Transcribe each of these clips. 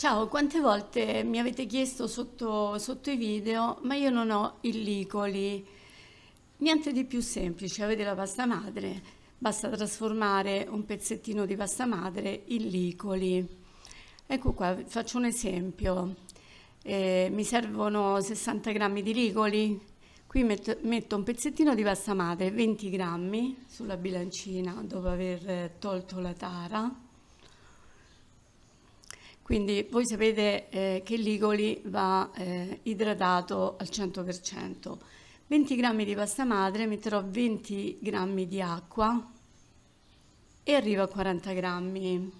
Ciao, quante volte mi avete chiesto sotto, sotto, i video, ma io non ho il licoli. Niente di più semplice, avete la pasta madre, basta trasformare un pezzettino di pasta madre in licoli. Ecco qua, faccio un esempio. Eh, mi servono 60 grammi di licoli, qui metto, metto un pezzettino di pasta madre, 20 grammi sulla bilancina dopo aver tolto la tara quindi voi sapete eh, che l'igoli va eh, idratato al 100%. 20 g di pasta madre, metterò 20 g di acqua e arrivo a 40 g.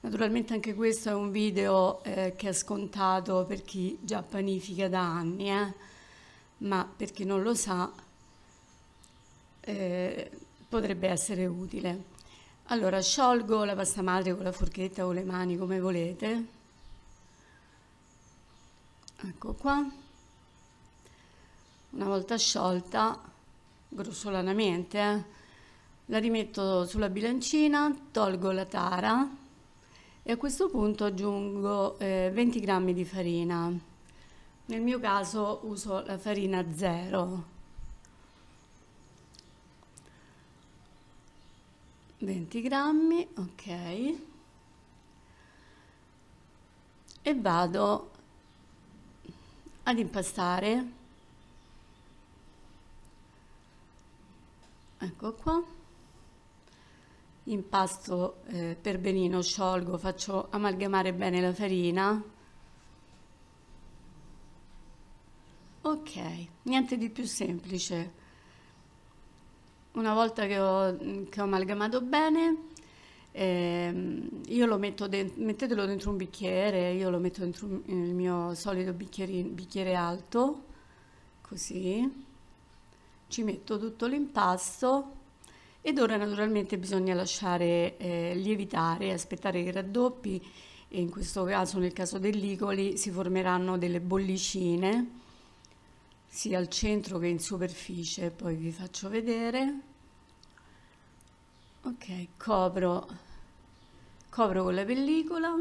Naturalmente anche questo è un video eh, che è scontato per chi già panifica da anni, eh? ma per chi non lo sa eh, potrebbe essere utile. Allora, sciolgo la pasta madre con la forchetta o le mani come volete. Ecco qua. Una volta sciolta, grossolanamente, eh, la rimetto sulla bilancina, tolgo la tara e a questo punto aggiungo eh, 20 g di farina. Nel mio caso uso la farina zero. 20 grammi, ok, e vado ad impastare, ecco qua, impasto eh, per benino, sciolgo, faccio amalgamare bene la farina, ok, niente di più semplice, una volta che ho, che ho amalgamato bene, ehm, io lo metto de mettetelo dentro un bicchiere, io lo metto dentro un, il mio solito bicchiere alto, così, ci metto tutto l'impasto ed ora naturalmente bisogna lasciare eh, lievitare, aspettare che raddoppi e in questo caso nel caso dei licoli si formeranno delle bollicine sia al centro che in superficie, poi vi faccio vedere ok copro copro con la pellicola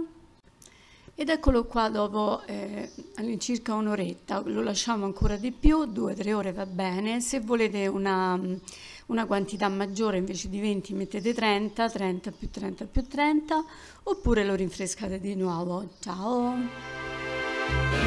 ed eccolo qua dopo eh, all'incirca un'oretta lo lasciamo ancora di più 2 tre ore va bene se volete una, una quantità maggiore invece di 20 mettete 30 30 più 30 più 30 oppure lo rinfrescate di nuovo ciao